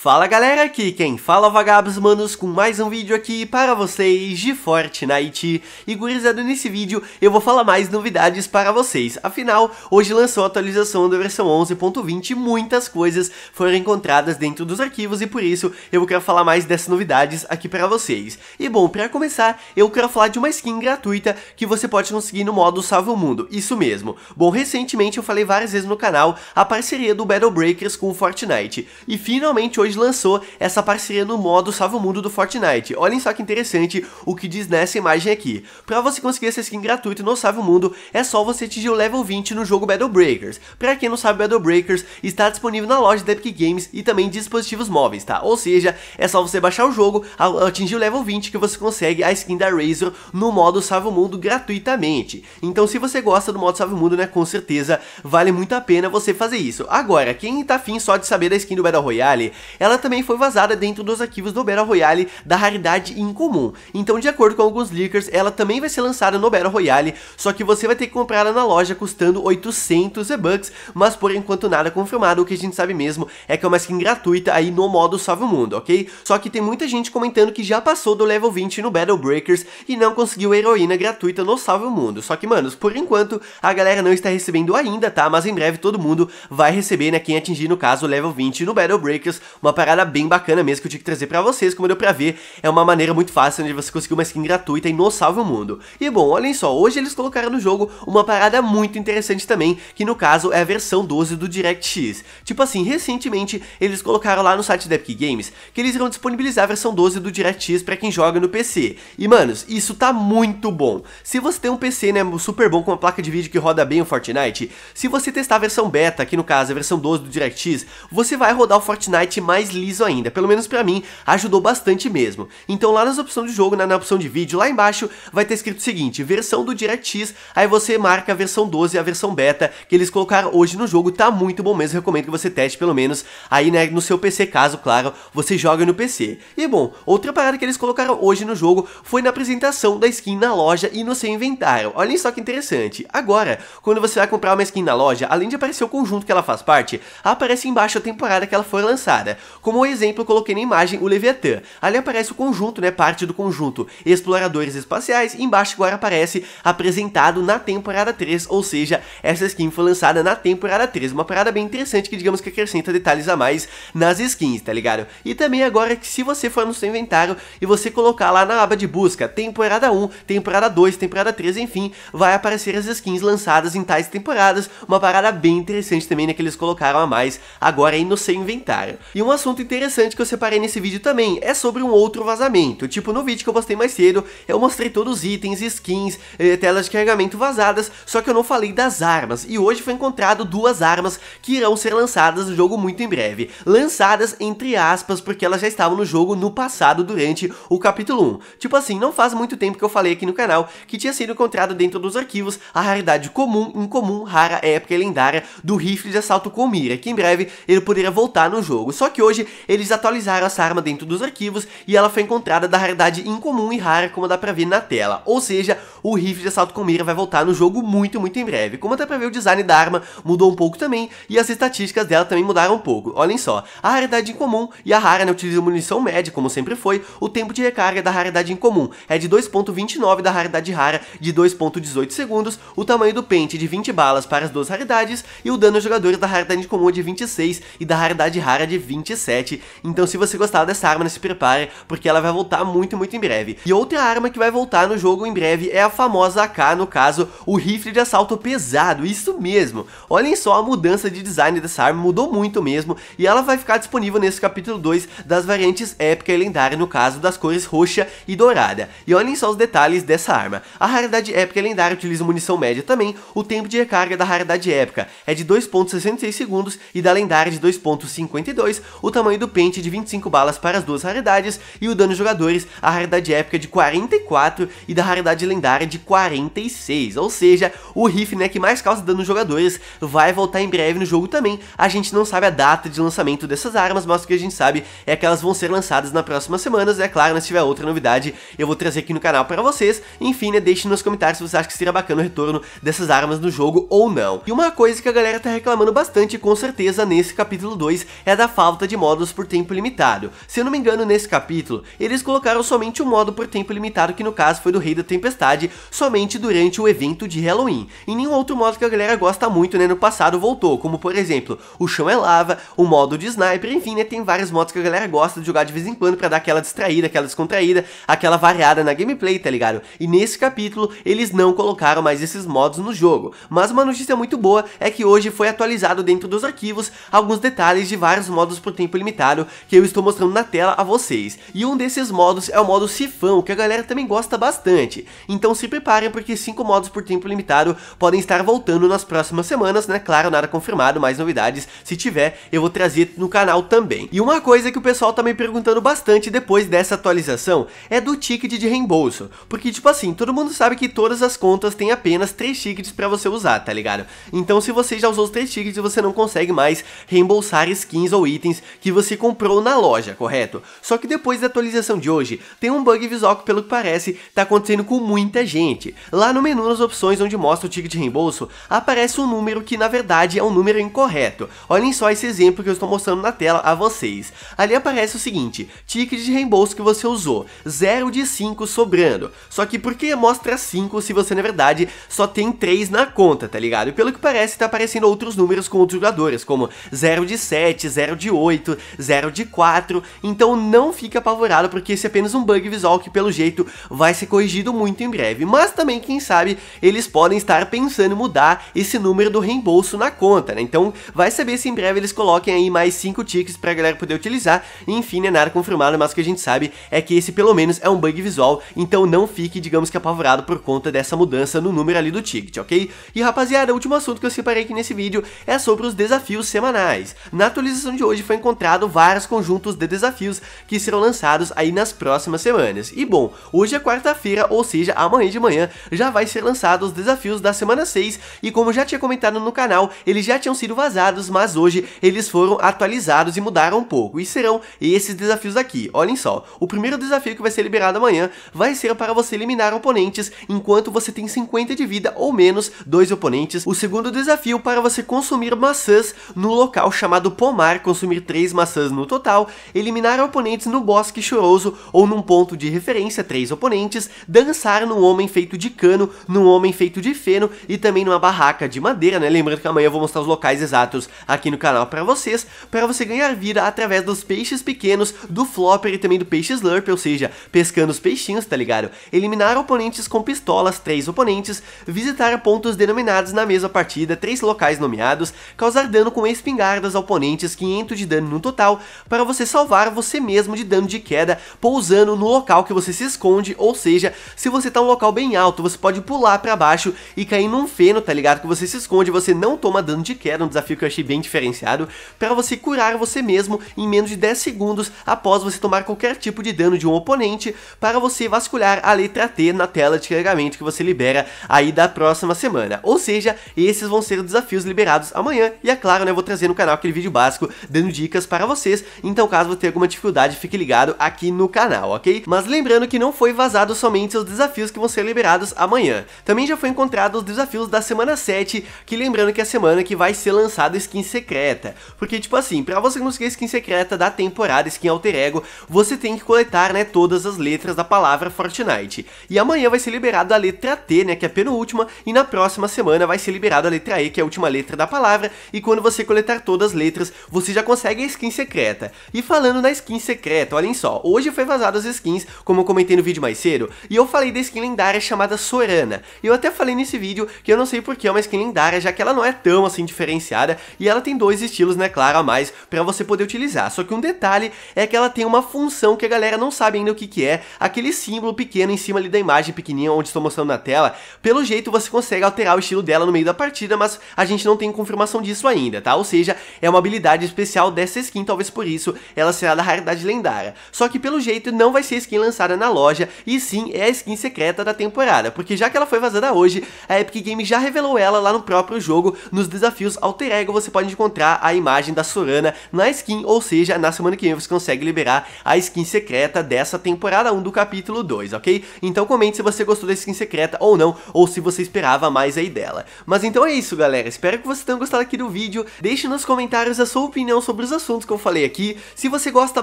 Fala galera, aqui quem fala é Vagabos Manos com mais um vídeo aqui para vocês de Fortnite E gurizada, nesse vídeo eu vou falar mais novidades para vocês Afinal, hoje lançou a atualização da versão 11.20 e muitas coisas foram encontradas dentro dos arquivos E por isso eu quero falar mais dessas novidades aqui para vocês E bom, para começar eu quero falar de uma skin gratuita que você pode conseguir no modo Salve o Mundo Isso mesmo, bom, recentemente eu falei várias vezes no canal a parceria do Battle Breakers com o Fortnite E finalmente hoje lançou essa parceria no modo Salva o Mundo do Fortnite. Olhem só que interessante o que diz nessa imagem aqui. Para você conseguir essa skin gratuita no Salva o Mundo, é só você atingir o level 20 no jogo Battle Breakers. Para quem não sabe, Battle Breakers está disponível na loja da Epic Games e também em dispositivos móveis, tá? Ou seja, é só você baixar o jogo, atingir o level 20 que você consegue a skin da Razer no modo Salva o Mundo gratuitamente. Então se você gosta do modo Salva o Mundo, né, com certeza vale muito a pena você fazer isso. Agora, quem tá afim só de saber da skin do Battle Royale, ela também foi vazada dentro dos arquivos do Battle Royale da raridade incomum. Então, de acordo com alguns leakers, ela também vai ser lançada no Battle Royale, só que você vai ter que comprar ela na loja custando 800 e bucks mas por enquanto nada confirmado, o que a gente sabe mesmo é que é uma skin gratuita aí no modo Salve o Mundo, ok? Só que tem muita gente comentando que já passou do level 20 no Battle Breakers e não conseguiu heroína gratuita no Salve o Mundo. Só que, manos, por enquanto a galera não está recebendo ainda, tá? Mas em breve todo mundo vai receber, né? Quem atingir, no caso, o level 20 no Battle Breakers, uma uma parada bem bacana mesmo que eu tinha que trazer para vocês, como deu pra ver, é uma maneira muito fácil né, de você conseguir uma skin gratuita e no salve o mundo. E bom, olhem só, hoje eles colocaram no jogo uma parada muito interessante também, que no caso é a versão 12 do DirectX. Tipo assim, recentemente eles colocaram lá no site da Epic Games que eles irão disponibilizar a versão 12 do DirectX para quem joga no PC. E manos, isso tá muito bom. Se você tem um PC, né, super bom com uma placa de vídeo que roda bem o Fortnite, se você testar a versão beta, que no caso é a versão 12 do DirectX, você vai rodar o Fortnite mais mais liso ainda, pelo menos para mim, ajudou bastante mesmo. Então lá nas opções do jogo, na, na opção de vídeo, lá embaixo, vai ter escrito o seguinte, versão do DirectX, aí você marca a versão 12, e a versão beta, que eles colocaram hoje no jogo, tá muito bom mesmo, recomendo que você teste pelo menos aí né, no seu PC, caso, claro, você joga no PC. E bom, outra parada que eles colocaram hoje no jogo foi na apresentação da skin na loja e no seu inventário. Olhem só que interessante. Agora, quando você vai comprar uma skin na loja, além de aparecer o conjunto que ela faz parte, aparece embaixo a temporada que ela foi lançada. Como exemplo, coloquei na imagem o Leviatã. Ali aparece o conjunto, né, parte do conjunto Exploradores Espaciais, e embaixo agora aparece apresentado na temporada 3, ou seja, essa skin foi lançada na temporada 3, uma parada bem interessante que digamos que acrescenta detalhes a mais nas skins, tá ligado? E também agora que se você for no seu inventário e você colocar lá na aba de busca temporada 1, temporada 2, temporada 3, enfim, vai aparecer as skins lançadas em tais temporadas, uma parada bem interessante também, né, que eles colocaram a mais agora aí no seu inventário. E uma assunto interessante que eu separei nesse vídeo também é sobre um outro vazamento. Tipo, no vídeo que eu postei mais cedo, eu mostrei todos os itens, skins, eh, telas de carregamento vazadas, só que eu não falei das armas. E hoje foi encontrado duas armas que irão ser lançadas no jogo muito em breve. Lançadas entre aspas, porque elas já estavam no jogo no passado durante o capítulo 1. Tipo assim, não faz muito tempo que eu falei aqui no canal que tinha sido encontrado dentro dos arquivos a raridade comum, incomum, rara, épica e lendária do rifle de assalto com mira, que em breve ele poderia voltar no jogo. Só que hoje hoje, eles atualizaram essa arma dentro dos arquivos e ela foi encontrada da raridade incomum e rara, como dá pra ver na tela. Ou seja, o rifle de assalto com mira vai voltar no jogo muito, muito em breve. Como dá pra ver, o design da arma mudou um pouco também e as estatísticas dela também mudaram um pouco. Olhem só, a raridade incomum e a rara né, utilizam munição média, como sempre foi, o tempo de recarga da raridade incomum é de 2.29 da raridade rara de 2.18 segundos, o tamanho do pente de 20 balas para as duas raridades e o dano aos jogadores da raridade incomum é de 26 e da raridade rara de 20 27. Então se você gostar dessa arma, se prepare, porque ela vai voltar muito, muito em breve. E outra arma que vai voltar no jogo em breve é a famosa AK, no caso, o rifle de assalto pesado, isso mesmo. Olhem só a mudança de design dessa arma, mudou muito mesmo, e ela vai ficar disponível nesse capítulo 2 das variantes épica e lendária, no caso das cores roxa e dourada. E olhem só os detalhes dessa arma. A raridade épica e lendária utiliza munição média também, o tempo de recarga da raridade épica é de 2.66 segundos e da lendária de 2.52, o tamanho do pente é de 25 balas para as duas raridades e o dano aos jogadores, a raridade épica é de 44 e da raridade lendária é de 46, ou seja, o riff né, que mais causa dano aos jogadores vai voltar em breve no jogo também, a gente não sabe a data de lançamento dessas armas, mas o que a gente sabe é que elas vão ser lançadas na próximas semanas é claro, né, se tiver outra novidade eu vou trazer aqui no canal para vocês, enfim, né, deixe nos comentários se você acha que seria bacana o retorno dessas armas no jogo ou não. E uma coisa que a galera tá reclamando bastante, com certeza, nesse capítulo 2, é da falta de modos por tempo limitado. Se eu não me engano, nesse capítulo, eles colocaram somente o um modo por tempo limitado, que no caso foi do Rei da Tempestade, somente durante o evento de Halloween. E nenhum outro modo que a galera gosta muito, né, no passado voltou, como por exemplo, o chão é lava, o modo de sniper, enfim, né, tem vários modos que a galera gosta de jogar de vez em quando pra dar aquela distraída, aquela descontraída, aquela variada na gameplay, tá ligado? E nesse capítulo, eles não colocaram mais esses modos no jogo. Mas uma notícia muito boa é que hoje foi atualizado dentro dos arquivos alguns detalhes de vários modos por tempo limitado que eu estou mostrando na tela a vocês. E um desses modos é o modo Sifão, que a galera também gosta bastante. Então se preparem porque 5 modos por tempo limitado podem estar voltando nas próximas semanas, né? Claro, nada confirmado, mais novidades, se tiver, eu vou trazer no canal também. E uma coisa que o pessoal tá me perguntando bastante depois dessa atualização é do ticket de reembolso. Porque, tipo assim, todo mundo sabe que todas as contas têm apenas 3 tickets para você usar, tá ligado? Então se você já usou os 3 tickets, você não consegue mais reembolsar skins ou itens que você comprou na loja, correto? Só que depois da atualização de hoje, tem um bug visual que pelo que parece tá acontecendo com muita gente. Lá no menu nas opções onde mostra o ticket de reembolso, aparece um número que na verdade é um número incorreto. Olhem só esse exemplo que eu estou mostrando na tela a vocês. Ali aparece o seguinte, ticket de reembolso que você usou, 0 de 5 sobrando. Só que por que mostra 5 se você na verdade só tem 3 na conta, tá ligado? E pelo que parece tá aparecendo outros números com outros jogadores, como 0 de 7, 0 de 8, 8, 0 de 4, então não fique apavorado porque esse é apenas um bug visual que pelo jeito vai ser corrigido muito em breve, mas também quem sabe eles podem estar pensando em mudar esse número do reembolso na conta, né? Então vai saber se em breve eles coloquem aí mais 5 tickets pra galera poder utilizar, enfim, é nada confirmado, mas o que a gente sabe é que esse pelo menos é um bug visual, então não fique, digamos que apavorado por conta dessa mudança no número ali do ticket, ok? E rapaziada, o último assunto que eu separei aqui nesse vídeo é sobre os desafios semanais. Na atualização de hoje foi encontrado encontrado vários conjuntos de desafios que serão lançados aí nas próximas semanas. E bom, hoje é quarta-feira, ou seja, amanhã de manhã, já vai ser lançado os desafios da semana 6 e como já tinha comentado no canal, eles já tinham sido vazados, mas hoje eles foram atualizados e mudaram um pouco. E serão esses desafios aqui. Olhem só, o primeiro desafio que vai ser liberado amanhã vai ser para você eliminar oponentes enquanto você tem 50 de vida ou menos dois oponentes. O segundo desafio para você consumir maçãs no local chamado pomar, consumir 3 três maçãs no total, eliminar oponentes no bosque choroso ou num ponto de referência, três oponentes, dançar num homem feito de cano, num homem feito de feno e também numa barraca de madeira, né? Lembrando que amanhã eu vou mostrar os locais exatos aqui no canal para vocês, para você ganhar vida através dos peixes pequenos, do flopper e também do peixe slurp, ou seja, pescando os peixinhos, tá ligado? Eliminar oponentes com pistolas, três oponentes, visitar pontos denominados na mesma partida, três locais nomeados, causar dano com espingardas a oponentes, 500 de dano no total para você salvar você mesmo de dano de queda pousando no local que você se esconde, ou seja, se você tá um local bem alto, você pode pular para baixo e cair num feno, tá ligado? Que você se esconde, você não toma dano de queda, um desafio que eu achei bem diferenciado, para você curar você mesmo em menos de 10 segundos após você tomar qualquer tipo de dano de um oponente, para você vasculhar a letra T na tela de carregamento que você libera aí da próxima semana. Ou seja, esses vão ser os desafios liberados amanhã, e é claro, né, eu vou trazer no canal aquele vídeo básico dando dicas dicas para vocês, então caso você tenha alguma dificuldade, fique ligado aqui no canal, ok? Mas lembrando que não foi vazado somente os desafios que vão ser liberados amanhã, também já foi encontrado os desafios da semana 7, que lembrando que é a semana que vai ser lançada skin secreta, porque tipo assim, para você conseguir skin secreta da temporada, skin alter ego, você tem que coletar, né, todas as letras da palavra Fortnite, e amanhã vai ser liberado a letra T, né, que é a penúltima, e na próxima semana vai ser liberado a letra E, que é a última letra da palavra, e quando você coletar todas as letras, você já consegue mega skin secreta. E falando na skin secreta, olhem só, hoje foi vazado as skins, como eu comentei no vídeo mais cedo, e eu falei da skin lendária chamada Sorana. E eu até falei nesse vídeo que eu não sei porque é uma skin lendária, já que ela não é tão assim diferenciada, e ela tem dois estilos, né, claro, a mais, pra você poder utilizar. Só que um detalhe é que ela tem uma função que a galera não sabe ainda o que que é, aquele símbolo pequeno em cima ali da imagem pequenininha onde estou mostrando na tela, pelo jeito você consegue alterar o estilo dela no meio da partida, mas a gente não tem confirmação disso ainda, tá? Ou seja, é uma habilidade especial dessa essa skin, talvez por isso ela será da raridade lendária. Só que pelo jeito não vai ser skin lançada na loja, e sim é a skin secreta da temporada, porque já que ela foi vazada hoje, a Epic Games já revelou ela lá no próprio jogo, nos desafios alter ego você pode encontrar a imagem da Sorana na skin, ou seja, na semana que vem você consegue liberar a skin secreta dessa temporada 1 do capítulo 2, ok? Então comente se você gostou da skin secreta ou não, ou se você esperava mais aí dela. Mas então é isso galera, espero que vocês tenham gostado aqui do vídeo, deixe nos comentários a sua opinião sobre os assuntos que eu falei aqui, se você gosta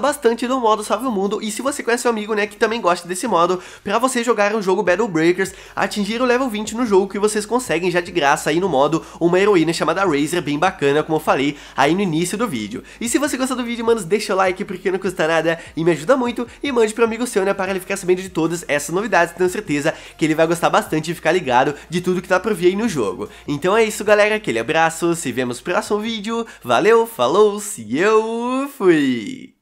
bastante do modo Salve o Mundo e se você conhece um amigo, né, que também gosta desse modo, para você jogar um jogo Battle Breakers, atingir o level 20 no jogo que vocês conseguem já de graça aí no modo uma heroína chamada Razer, bem bacana, como eu falei aí no início do vídeo. E se você gostou do vídeo, mano deixa o like porque não custa nada e me ajuda muito e mande para amigo seu, né, para ele ficar sabendo de todas essas novidades, tenho certeza que ele vai gostar bastante e ficar ligado de tudo que tá por vir aí no jogo. Então é isso, galera, aquele abraço, se vemos no próximo vídeo, valeu, falou, se eu eu free.